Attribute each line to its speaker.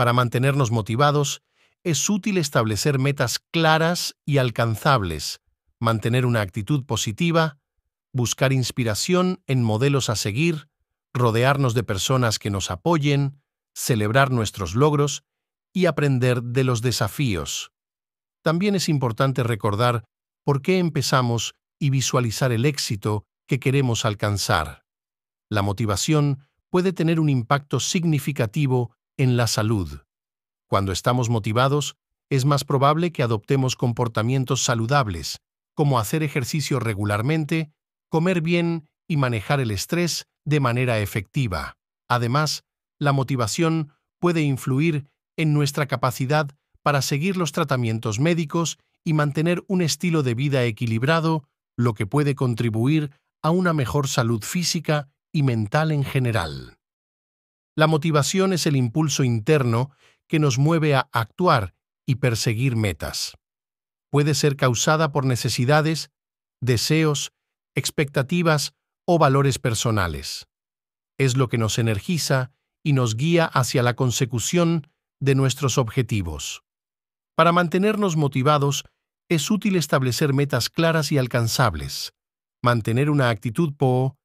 Speaker 1: Para mantenernos motivados, es útil establecer metas claras y alcanzables, mantener una actitud positiva, buscar inspiración en modelos a seguir, rodearnos de personas que nos apoyen, celebrar nuestros logros y aprender de los desafíos. También es importante recordar por qué empezamos y visualizar el éxito que queremos alcanzar. La motivación puede tener un impacto significativo en la salud. Cuando estamos motivados, es más probable que adoptemos comportamientos saludables, como hacer ejercicio regularmente, comer bien y manejar el estrés de manera efectiva. Además, la motivación puede influir en nuestra capacidad para seguir los tratamientos médicos y mantener un estilo de vida equilibrado, lo que puede contribuir a una mejor salud física y mental en general. La motivación es el impulso interno que nos mueve a actuar y perseguir metas. Puede ser causada por necesidades, deseos, expectativas o valores personales. Es lo que nos energiza y nos guía hacia la consecución de nuestros objetivos. Para mantenernos motivados, es útil establecer metas claras y alcanzables, mantener una actitud po